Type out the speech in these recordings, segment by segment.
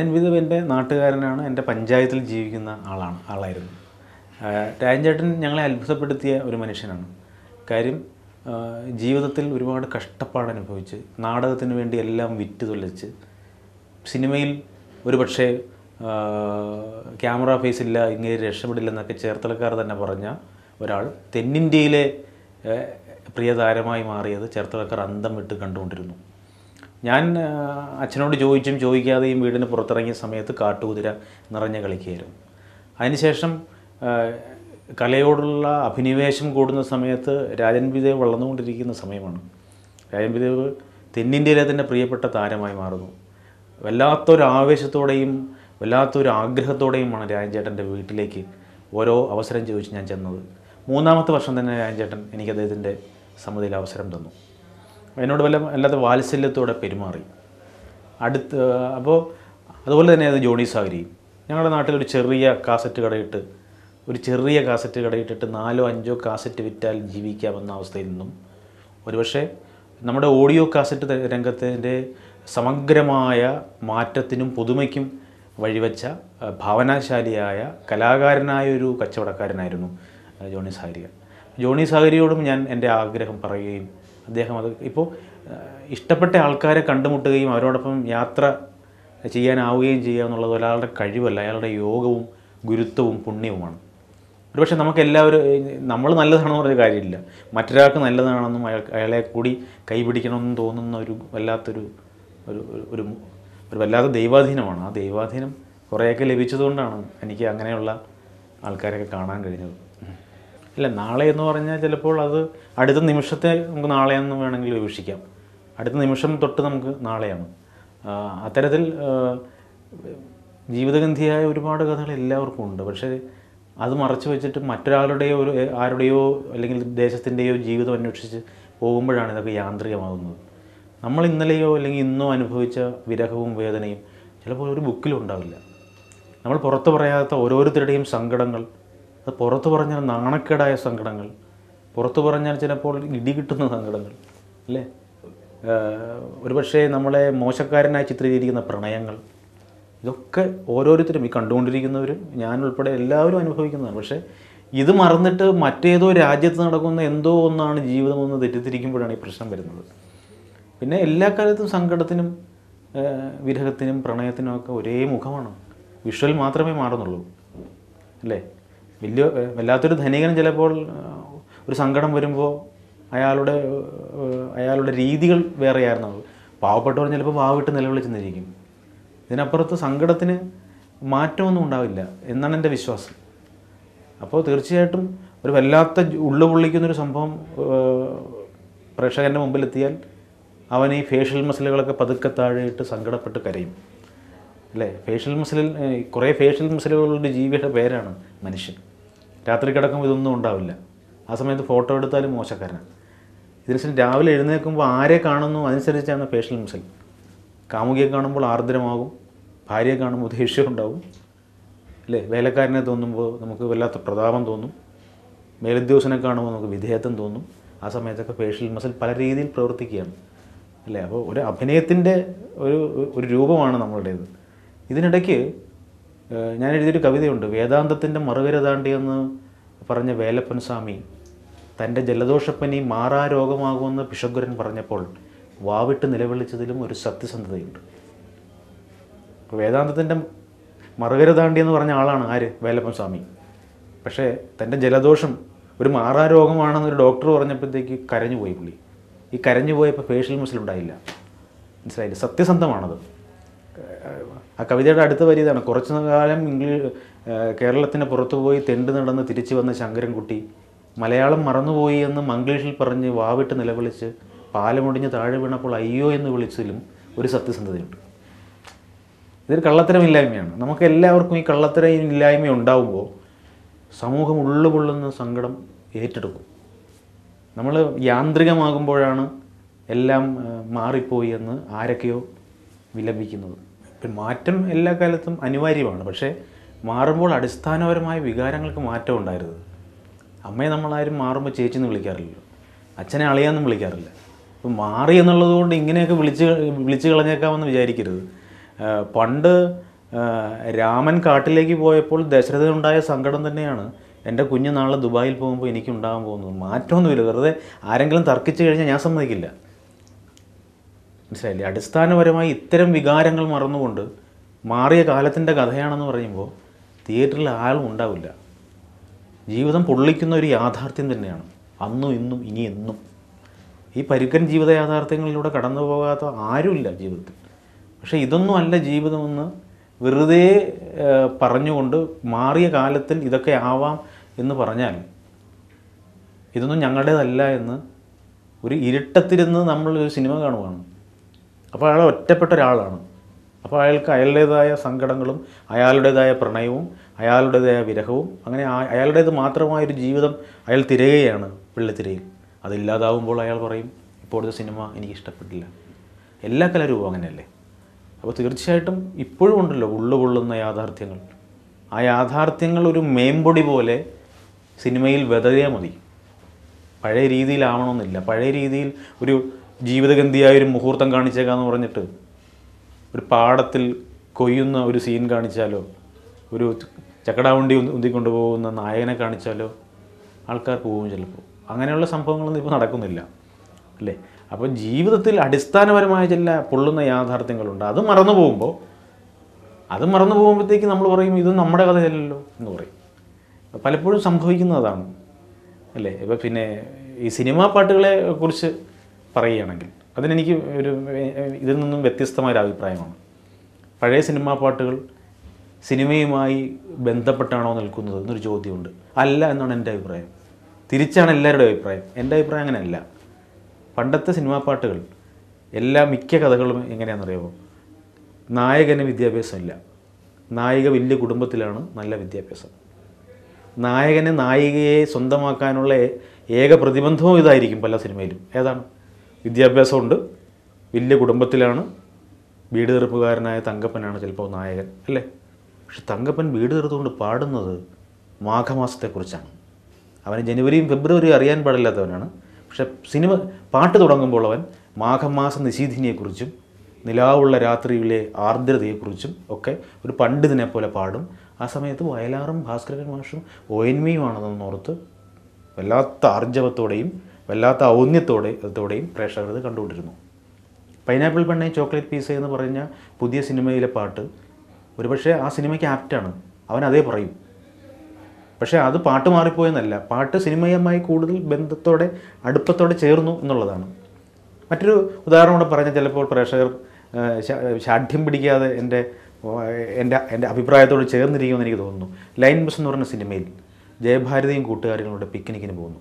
രാജൻ വിധു എൻ്റെ നാട്ടുകാരനാണ് എൻ്റെ പഞ്ചായത്തിൽ ജീവിക്കുന്ന ആളാണ് ആളായിരുന്നു രാജൻ ഞങ്ങളെ അത്ഭുതപ്പെടുത്തിയ ഒരു മനുഷ്യനാണ് കാര്യം ജീവിതത്തിൽ ഒരുപാട് കഷ്ടപ്പാട് അനുഭവിച്ച് നാടകത്തിന് വേണ്ടി എല്ലാം വിറ്റ് തുലച്ച് സിനിമയിൽ ഒരു പക്ഷേ ക്യാമറ ഫേസ് ഇല്ല ഇങ്ങനെ രക്ഷപ്പെടില്ലെന്നൊക്കെ ചേർത്തലക്കാർ തന്നെ പറഞ്ഞ ഒരാൾ തെന്നിന്ത്യയിലെ പ്രിയതാരമായി മാറിയത് ചേർത്തലക്കാർ അന്തം വിട്ട് കണ്ടുകൊണ്ടിരുന്നു ഞാൻ അച്ഛനോട് ചോദിച്ചും ചോദിക്കാതെയും വീടിന് പുറത്തിറങ്ങിയ സമയത്ത് കാട്ടുകുതിര നിറഞ്ഞു കളിക്കുകയായിരുന്നു അതിനുശേഷം കലയോടുള്ള അഭിനിവേശം കൂടുന്ന സമയത്ത് രാജൻ പിദേവ് വളർന്നുകൊണ്ടിരിക്കുന്ന സമയമാണ് രാജൻ പിദേവ് തെന്നിന്ത്യയിലെ തന്നെ പ്രിയപ്പെട്ട താരമായി മാറുന്നു വല്ലാത്തൊരു ആവേശത്തോടെയും വല്ലാത്തൊരു ആഗ്രഹത്തോടെയുമാണ് രാജൻ ചേട്ടൻ്റെ വീട്ടിലേക്ക് ഓരോ അവസരം ചോദിച്ച് ഞാൻ ചെന്നത് മൂന്നാമത്തെ വർഷം തന്നെ രാജൻ ചേട്ടൻ എനിക്ക് അദ്ദേഹത്തിൻ്റെ സമ്മതിയിൽ അവസരം തന്നു എന്നോട് വല്ല അല്ലാതെ വാത്സല്യത്തോടെ പെരുമാറി അടുത്ത് അപ്പോൾ അതുപോലെ തന്നെ അത് ജോണി സാഗരി ഞങ്ങളുടെ നാട്ടിൽ ഒരു ചെറിയ കാസറ്റ് കടയിട്ട് ഒരു ചെറിയ കാസറ്റ് കടയിട്ടിട്ട് നാലോ അഞ്ചോ കാസറ്റ് വിറ്റാൽ ജീവിക്കാമെന്ന അവസ്ഥയിൽ നിന്നും ഒരുപക്ഷെ നമ്മുടെ ഓഡിയോ കാസറ്റ് രംഗത്തിൻ്റെ സമഗ്രമായ മാറ്റത്തിനും പുതുമയ്ക്കും വഴിവെച്ച ഭാവനാശാലിയായ കലാകാരനായ ഒരു കച്ചവടക്കാരനായിരുന്നു ജോണി സാഗരിക ജോണി സാഗരിയോടും ഞാൻ എൻ്റെ ആഗ്രഹം പറയുകയും അദ്ദേഹം അത് ഇപ്പോൾ ഇഷ്ടപ്പെട്ട ആൾക്കാരെ കണ്ടുമുട്ടുകയും അവരോടൊപ്പം യാത്ര ചെയ്യാനാവുകയും ചെയ്യുക എന്നുള്ളത് ഒരാളുടെ കഴിവല്ല അയാളുടെ യോഗവും ഗുരുത്വവും പുണ്യവുമാണ് ഒരുപക്ഷെ നമുക്കെല്ലാവരും എല്ലാവരും നമ്മൾ നല്ലതാണെന്ന് പറഞ്ഞ കാര്യമില്ല മറ്റൊരാൾക്ക് നല്ലതാണെന്നും അയാൾ അയാളെ കൂടി കൈപിടിക്കണമെന്നും തോന്നുന്ന ഒരു വല്ലാത്തൊരു ഒരു ഒരു ഒരു വല്ലാത്ത ദൈവാധീനമാണ് ആ ദൈവാധീനം കുറേയൊക്കെ ലഭിച്ചതുകൊണ്ടാണ് എനിക്ക് അങ്ങനെയുള്ള ആൾക്കാരെയൊക്കെ കാണാൻ കഴിഞ്ഞത് അല്ല നാളെ എന്ന് പറഞ്ഞാൽ ചിലപ്പോൾ അത് അടുത്ത നിമിഷത്തെ നമുക്ക് നാളെ വേണമെങ്കിൽ വിവക്ഷിക്കാം അടുത്ത നിമിഷം തൊട്ട് നമുക്ക് നാളെയാണ് അത്തരത്തിൽ ജീവിതഗന്ധിയായ ഒരുപാട് കഥകൾ എല്ലാവർക്കും ഉണ്ട് പക്ഷേ അത് മറച്ചു വെച്ചിട്ട് മറ്റൊരാളുടെയോ ഒരു ആരുടെയോ അല്ലെങ്കിൽ ദേശത്തിൻ്റെയോ ജീവിതം അന്വേഷിച്ച് പോകുമ്പോഴാണ് ഇതൊക്കെ യാന്ത്രികമാകുന്നത് നമ്മൾ ഇന്നലെയോ അല്ലെങ്കിൽ ഇന്നോ അനുഭവിച്ച വിരഹവും വേദനയും ചിലപ്പോൾ ഒരു ബുക്കിലും ഉണ്ടാവില്ല നമ്മൾ പുറത്തു പറയാത്ത ഓരോരുത്തരുടെയും സങ്കടങ്ങൾ അത് പുറത്ത് പറഞ്ഞാൽ നാണക്കേടായ സങ്കടങ്ങൾ പുറത്ത് പറഞ്ഞാൽ ചിലപ്പോൾ ഇടി കിട്ടുന്ന സങ്കടങ്ങൾ അല്ലേ ഒരുപക്ഷെ നമ്മളെ മോശക്കാരനായി ചിത്രീകരിക്കുന്ന പ്രണയങ്ങൾ ഇതൊക്കെ ഓരോരുത്തരും ഈ കണ്ടുകൊണ്ടിരിക്കുന്നവരും ഞാനുൾപ്പെടെ എല്ലാവരും അനുഭവിക്കുന്നതാണ് പക്ഷേ ഇത് മറന്നിട്ട് മറ്റേതോ രാജ്യത്ത് നടക്കുന്ന എന്തോ ഒന്നാണ് ജീവിതമെന്ന് തെറ്റിദ്ധരിക്കുമ്പോഴാണ് ഈ പ്രശ്നം വരുന്നത് പിന്നെ എല്ലാ കാലത്തും സങ്കടത്തിനും വിരഹത്തിനും പ്രണയത്തിനും ഒക്കെ ഒരേ മുഖമാണ് വിഷ്വൽ മാത്രമേ മാറുന്നുള്ളൂ അല്ലേ വലിയ വല്ലാത്തൊരു ധനികൻ ചിലപ്പോൾ ഒരു സങ്കടം വരുമ്പോൾ അയാളുടെ അയാളുടെ രീതികൾ വേറെയായിരുന്നു പാവപ്പെട്ടവർ ചിലപ്പോൾ വാവിട്ട് നിലവിളിച്ചെന്നിരിക്കും ഇതിനപ്പുറത്ത് സങ്കടത്തിന് മാറ്റമൊന്നും ഉണ്ടാവില്ല എന്നാണ് എൻ്റെ വിശ്വാസം അപ്പോൾ തീർച്ചയായിട്ടും ഒരു വല്ലാത്ത ഉള്ളു പൊള്ളിക്കുന്നൊരു സംഭവം പ്രേക്ഷകൻ്റെ മുമ്പിലെത്തിയാൽ അവൻ ഈ ഫേഷ്യൽ മസിലുകളൊക്കെ പതുക്കെ താഴെയിട്ട് സങ്കടപ്പെട്ട് കരയും അല്ലേ ഫേഷ്യൽ മസിലിൽ കുറേ ഫേഷ്യൽ മസിലുകളുടെ ജീവിയുടെ പേരാണ് മനുഷ്യൻ രാത്രി കിടക്കുമ്പോൾ ഇതൊന്നും ഉണ്ടാവില്ല ആ സമയത്ത് ഫോട്ടോ എടുത്താലും മോശക്കാരനാണ് ഇതിനുശേഷം രാവിലെ എഴുന്നേൽക്കുമ്പോൾ ആരെ കാണുന്നു അനുസരിച്ചാണ് ഫേഷ്യൽ മിസൽ കാമുകിയെ കാണുമ്പോൾ ആർദ്രമാകും ഭാര്യയെ കാണുമ്പോൾ ദേഷ്യം ഉണ്ടാവും അല്ലേ വേലക്കാരനെ തോന്നുമ്പോൾ നമുക്ക് വല്ലാത്ത പ്രതാപം തോന്നും മേലുദ്യോഗസ്ഥനെ കാണുമ്പോൾ നമുക്ക് വിധേയത്വം തോന്നും ആ സമയത്തൊക്കെ ഫേഷ്യൽ മസിൽ പല രീതിയിൽ പ്രവർത്തിക്കുകയാണ് അല്ലേ അപ്പോൾ ഒരു അഭിനയത്തിൻ്റെ ഒരു ഒരു രൂപമാണ് നമ്മളുടേത് ഇതിനിടയ്ക്ക് ഞാൻ എഴുതിയൊരു കവിതയുണ്ട് വേദാന്തത്തിൻ്റെ മറുകര താണ്ടിയെന്ന് പറഞ്ഞ വേലപ്പൻ സ്വാമി തൻ്റെ ജലദോഷപ്പനി മാറാ രോഗമാകുമെന്ന് പിഷഗ്വരൻ പറഞ്ഞപ്പോൾ വാവിട്ട് നിലവിളിച്ചതിലും ഒരു സത്യസന്ധതയുണ്ട് വേദാന്തത്തിൻ്റെ മറുകര താണ്ടിയെന്ന് പറഞ്ഞ ആളാണ് ആര് വേലപ്പൻ സ്വാമി പക്ഷേ തൻ്റെ ജലദോഷം ഒരു മാറാ രോഗമാണെന്നൊരു ഡോക്ടർ പറഞ്ഞപ്പോഴത്തേക്ക് കരഞ്ഞു പോയി പുള്ളി ഈ കരഞ്ഞു പോയപ്പോൾ ഫേഷ്യൽ മസിൽ ഉണ്ടായില്ല മനസ്സിലായില്ല സത്യസന്ധമാണത് ആ കവിതയുടെ അടുത്ത വരി ഇതാണ് കുറച്ചു കാലം ഇംഗ്ലീഷ് കേരളത്തിന് പുറത്തു പോയി തെണ്ട് നടന്ന് തിരിച്ചു വന്ന ശങ്കരൻകുട്ടി മലയാളം മറന്നുപോയി എന്ന് മംഗ്ലീഷിൽ പറഞ്ഞ് വാവിട്ട് നിലവിളിച്ച് പാലമൊടിഞ്ഞ് താഴെ വീണപ്പോൾ അയ്യോ എന്ന് വിളിച്ചതിലും ഒരു സത്യസന്ധതയുണ്ട് ഇതൊരു കള്ളത്തരമില്ലായ്മയാണ് നമുക്ക് എല്ലാവർക്കും ഈ കള്ളത്തരം ഇല്ലായ്മ ഉണ്ടാവുമ്പോൾ സമൂഹം ഉള്ളുപൊള്ളുന്ന സങ്കടം ഏറ്റെടുക്കും നമ്മൾ യാന്ത്രികമാകുമ്പോഴാണ് എല്ലാം മാറിപ്പോയി എന്ന് ആരൊക്കെയോ വിലപിക്കുന്നത് ഇപ്പം മാറ്റം എല്ലാ കാലത്തും അനിവാര്യമാണ് പക്ഷേ മാറുമ്പോൾ അടിസ്ഥാനപരമായ വികാരങ്ങൾക്ക് മാറ്റം ഉണ്ടായിരുന്നത് അമ്മയെ നമ്മളാരും മാറുമ്പോൾ ചേച്ചി എന്ന് വിളിക്കാറില്ലല്ലോ അച്ഛനെ അളിയാന്നും വിളിക്കാറില്ല ഇപ്പം മാറി എന്നുള്ളത് കൊണ്ട് ഇങ്ങനെയൊക്കെ വിളിച്ച് വിളിച്ച് കളഞ്ഞേക്കാമെന്ന് വിചാരിക്കരുത് പണ്ട് രാമൻ കാട്ടിലേക്ക് പോയപ്പോൾ ദശരഥനുണ്ടായ സങ്കടം തന്നെയാണ് എൻ്റെ നാളെ ദുബായിൽ പോകുമ്പോൾ എനിക്കുണ്ടാകാൻ പോകുന്നത് മാറ്റമൊന്നുമില്ല വെറുതെ ആരെങ്കിലും തർക്കിച്ച് കഴിഞ്ഞാൽ ഞാൻ സമ്മതിക്കില്ല മനസ്സിലായില്ലേ അടിസ്ഥാനപരമായി ഇത്തരം വികാരങ്ങൾ മറന്നുകൊണ്ട് മാറിയ കാലത്തിൻ്റെ കഥയാണെന്ന് പറയുമ്പോൾ തിയേറ്ററിൽ ആളും ഉണ്ടാവില്ല ജീവിതം പൊള്ളിക്കുന്ന ഒരു യാഥാർത്ഥ്യം തന്നെയാണ് അന്നും ഇന്നും ഇനി എന്നും ഈ പരുക്കൻ ജീവിത യാഥാർത്ഥ്യങ്ങളിലൂടെ കടന്നു പോകാത്ത ആരുമില്ല ജീവിതത്തിൽ പക്ഷേ ഇതൊന്നും അല്ല ജീവിതമെന്ന് വെറുതെ പറഞ്ഞുകൊണ്ട് മാറിയ കാലത്തിൽ ഇതൊക്കെ ആവാം എന്ന് പറഞ്ഞാൽ ഇതൊന്നും ഞങ്ങളുടേതല്ല എന്ന് ഒരു ഇരുട്ടത്തിരുന്ന് നമ്മൾ ഒരു സിനിമ കാണുവാണ് അപ്പോൾ അയാൾ ഒറ്റപ്പെട്ട ഒരാളാണ് അപ്പോൾ അയാൾക്ക് അയാളുടേതായ സങ്കടങ്ങളും അയാളുടേതായ പ്രണയവും അയാളുടേതായ വിരഹവും അങ്ങനെ അയാളുടേത് മാത്രമായൊരു ജീവിതം അയാൾ തിരയുകയാണ് വെള്ളിത്തിരയിൽ അതില്ലാതാവുമ്പോൾ അയാൾ പറയും ഇപ്പോഴത്തെ സിനിമ എനിക്ക് ഇഷ്ടപ്പെട്ടില്ല എല്ലാ കലാരൂപവും അങ്ങനെയല്ലേ അപ്പോൾ തീർച്ചയായിട്ടും ഇപ്പോഴും ഉണ്ടല്ലോ ഉള്ളുകൊള്ളുന്ന യാഥാർത്ഥ്യങ്ങൾ ആ യാഥാർത്ഥ്യങ്ങൾ ഒരു മേമ്പൊടി പോലെ സിനിമയിൽ വെതറിയാൽ മതി പഴയ രീതിയിലാവണമെന്നില്ല പഴയ രീതിയിൽ ഒരു ജീവിതഗന്ധിയായ ഒരു മുഹൂർത്തം കാണിച്ചേക്കാന്ന് പറഞ്ഞിട്ട് ഒരു പാടത്തിൽ കൊയ്യുന്ന ഒരു സീൻ കാണിച്ചാലോ ഒരു ചക്കടാവണ്ടി ഉന്തിക്കൊണ്ടു നായകനെ കാണിച്ചാലോ ആൾക്കാർ പോവും ചിലപ്പോൾ അങ്ങനെയുള്ള സംഭവങ്ങളൊന്നും ഇപ്പോൾ നടക്കുന്നില്ല അല്ലേ അപ്പോൾ ജീവിതത്തിൽ അടിസ്ഥാനപരമായ ചില പൊള്ളുന്ന യാഥാർത്ഥ്യങ്ങളുണ്ട് അത് മറന്നു പോകുമ്പോൾ അത് മറന്നു പോകുമ്പോഴത്തേക്ക് നമ്മൾ പറയും ഇത് നമ്മുടെ കഥയല്ലോ എന്ന് പറയും പലപ്പോഴും സംഭവിക്കുന്നതാണ് അല്ലേ ഇപ്പം പിന്നെ ഈ സിനിമാ പാട്ടുകളെ കുറിച്ച് പറയുകയാണെങ്കിൽ അതിനെനിക്ക് ഒരു ഇതിൽ നിന്നും വ്യത്യസ്തമായ ഒരു അഭിപ്രായമാണ് പഴയ സിനിമാ പാട്ടുകൾ സിനിമയുമായി ബന്ധപ്പെട്ടാണോ നിൽക്കുന്നത് എന്നൊരു ചോദ്യമുണ്ട് അല്ല എന്നാണ് എൻ്റെ അഭിപ്രായം തിരിച്ചാണ് എല്ലാവരുടെയും അഭിപ്രായം എൻ്റെ അഭിപ്രായം അങ്ങനെയല്ല പണ്ടത്തെ സിനിമാ പാട്ടുകൾ എല്ലാ മിക്ക കഥകളും എങ്ങനെയാണെന്നറിയാമോ നായകന് വിദ്യാഭ്യാസമില്ല നായിക വലിയ കുടുംബത്തിലാണ് നല്ല വിദ്യാഭ്യാസം നായകന് നായികയെ സ്വന്തമാക്കാനുള്ള ഏക പ്രതിബന്ധവും ഇതായിരിക്കും പല സിനിമയിലും ഏതാണ് വിദ്യാഭ്യാസമുണ്ട് വലിയ കുടുംബത്തിലാണ് വീട് തീർപ്പുകാരനായ തങ്കപ്പനാണ് ചിലപ്പോൾ നായകൻ അല്ലേ പക്ഷെ തങ്കപ്പൻ വീട് തീർത്തുകൊണ്ട് പാടുന്നത് മാഘമാസത്തെക്കുറിച്ചാണ് അവന് ജനുവരിയും ഫെബ്രുവരിയും അറിയാൻ പാടില്ലാത്തവനാണ് പക്ഷെ സിനിമ പാട്ട് തുടങ്ങുമ്പോൾ അവൻ മാഘമാസ നിശീധിനെക്കുറിച്ചും നിലാവുള്ള രാത്രിയിലെ ആർദ്രതയെക്കുറിച്ചും ഒക്കെ ഒരു പണ്ഡിതനെ പോലെ പാടും ആ സമയത്ത് വയലാറും ഭാസ്കരൻ മാഷും ഒ എൻ വിയുമാണെന്നോർത്ത് വല്ലാത്ത ആർജവത്തോടെയും വല്ലാത്ത ഔന്നത്തോടെ ഇതോടെയും പ്രേക്ഷകർ ഇത് കണ്ടുകൊണ്ടിരുന്നു പൈനാപ്പിൾ പെണ്ണെ ചോക്ലേറ്റ് പീസ് എന്ന് പറഞ്ഞ പുതിയ സിനിമയിലെ പാട്ട് ഒരുപക്ഷെ ആ സിനിമയ്ക്ക് ആപ്റ്റാണ് അവൻ അതേ പറയും പക്ഷേ അത് പാട്ട് മാറിപ്പോയെന്നല്ല പാട്ട് സിനിമയുമായി കൂടുതൽ ബന്ധത്തോടെ അടുപ്പത്തോടെ ചേർന്നു എന്നുള്ളതാണ് മറ്റൊരു ഉദാഹരണം കൂടെ പറഞ്ഞാൽ ചിലപ്പോൾ പ്രേക്ഷകർ ശാഠ്യം പിടിക്കാതെ എൻ്റെ എൻ്റെ എൻ്റെ അഭിപ്രായത്തോട് ചേർന്നിരിക്കുമെന്ന് എനിക്ക് തോന്നുന്നു ലൈൻ ബസ് എന്ന് പറഞ്ഞ സിനിമയിൽ ജയഭാരതിയും കൂട്ടുകാരികളുടെ പിക്നിക്കിന് പോകുന്നു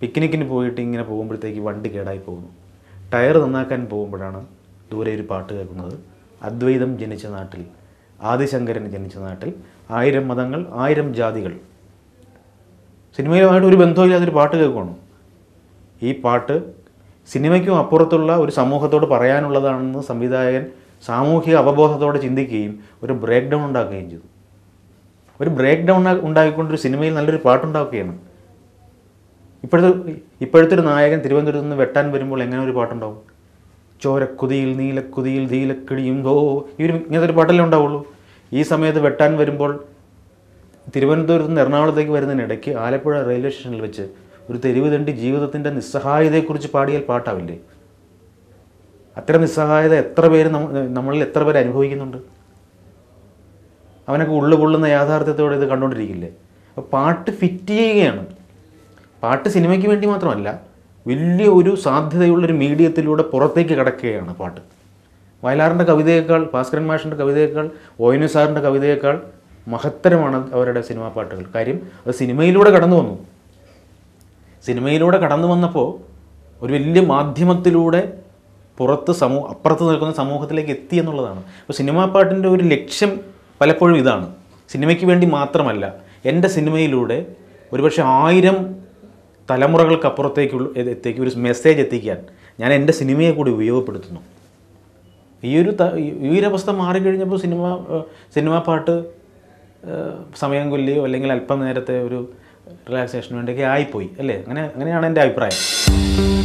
പിക്നിക്കിന് പോയിട്ട് ഇങ്ങനെ പോകുമ്പോഴത്തേക്ക് വണ്ടി കേടായി പോകുന്നു ടയർ നന്നാക്കാൻ പോകുമ്പോഴാണ് ദൂരെ ഒരു പാട്ട് കേൾക്കുന്നത് അദ്വൈതം ജനിച്ച നാട്ടിൽ ആദിശങ്കരൻ ജനിച്ച നാട്ടിൽ ആയിരം മതങ്ങൾ ആയിരം ജാതികൾ സിനിമയുമായിട്ട് ഒരു ഇല്ലാത്തൊരു പാട്ട് കേൾക്കുകയാണ് ഈ പാട്ട് സിനിമയ്ക്കും അപ്പുറത്തുള്ള ഒരു സമൂഹത്തോട് പറയാനുള്ളതാണെന്ന് സംവിധായകൻ സാമൂഹിക അവബോധത്തോടെ ചിന്തിക്കുകയും ഒരു ബ്രേക്ക് ഡൗൺ ഉണ്ടാക്കുകയും ചെയ്തു ഒരു ബ്രേക്ക് ഡൗൺ ഉണ്ടാക്കിക്കൊണ്ടൊരു ഒരു സിനിമയിൽ നല്ലൊരു പാട്ടുണ്ടാക്കുകയാണ് ഇപ്പോഴത്തെ ഇപ്പോഴത്തെ ഒരു നായകൻ തിരുവനന്തപുരത്ത് നിന്ന് വെട്ടാൻ വരുമ്പോൾ എങ്ങനെ ഒരു പാട്ടുണ്ടാവും ചോരക്കുതിയിൽ നീലക്കുതിയിൽ നീലക്കിടിയും ഓ ഇവർ ഇങ്ങനത്തെ ഒരു പാട്ടല്ലേ ഉണ്ടാവുള്ളൂ ഈ സമയത്ത് വെട്ടാൻ വരുമ്പോൾ തിരുവനന്തപുരത്ത് നിന്ന് എറണാകുളത്തേക്ക് വരുന്നതിനിടയ്ക്ക് ആലപ്പുഴ റെയിൽവേ സ്റ്റേഷനിൽ വെച്ച് ഒരു തെരുവ് തണ്ടി ജീവിതത്തിൻ്റെ നിസ്സഹായതയെക്കുറിച്ച് പാടിയാൽ പാട്ടാവില്ലേ അത്തരം നിസ്സഹായത എത്ര പേര് നമ്മളിൽ എത്ര പേര് അനുഭവിക്കുന്നുണ്ട് അവനൊക്കെ ഉള്ളു കൊള്ളുന്ന യാഥാർത്ഥ്യത്തോടെ ഇത് കണ്ടുകൊണ്ടിരിക്കില്ലേ അപ്പോൾ പാട്ട് ഫിറ്റ് ചെയ്യുകയാണ് പാട്ട് സിനിമയ്ക്ക് വേണ്ടി മാത്രമല്ല വലിയ ഒരു സാധ്യതയുള്ളൊരു മീഡിയത്തിലൂടെ പുറത്തേക്ക് കിടക്കുകയാണ് പാട്ട് വയലാറിൻ്റെ കവിതയേക്കാൾ ഭാസ്കരൻ മാഷിൻ്റെ കവിതയേക്കാൾ ഒ എൻ സാറിൻ്റെ കവിതയേക്കാൾ മഹത്തരമാണ് അവരുടെ സിനിമാ പാട്ടുകൾ കാര്യം അത് സിനിമയിലൂടെ കടന്നു വന്നു സിനിമയിലൂടെ കടന്നു വന്നപ്പോൾ ഒരു വലിയ മാധ്യമത്തിലൂടെ പുറത്ത് സമൂഹ അപ്പുറത്ത് നിൽക്കുന്ന സമൂഹത്തിലേക്ക് എത്തി എന്നുള്ളതാണ് അപ്പോൾ സിനിമാ പാട്ടിൻ്റെ ഒരു ലക്ഷ്യം പലപ്പോഴും ഇതാണ് സിനിമയ്ക്ക് വേണ്ടി മാത്രമല്ല എൻ്റെ സിനിമയിലൂടെ ഒരുപക്ഷെ ആയിരം തലമുറകൾക്കപ്പുറത്തേക്കുള്ള എത്തേക്ക് ഒരു മെസ്സേജ് എത്തിക്കാൻ ഞാൻ എൻ്റെ സിനിമയെ കൂടി ഉപയോഗപ്പെടുത്തുന്നു ഈ ഒരു ഈ ഒരു അവസ്ഥ മാറിക്കഴിഞ്ഞപ്പോൾ സിനിമ സിനിമാ പാട്ട് സമയം കൊല്ലിയോ അല്ലെങ്കിൽ അല്പം നേരത്തെ ഒരു റിലാക്സേഷന് വേണ്ടിയൊക്കെ ആയിപ്പോയി അല്ലേ അങ്ങനെ അങ്ങനെയാണ് എൻ്റെ അഭിപ്രായം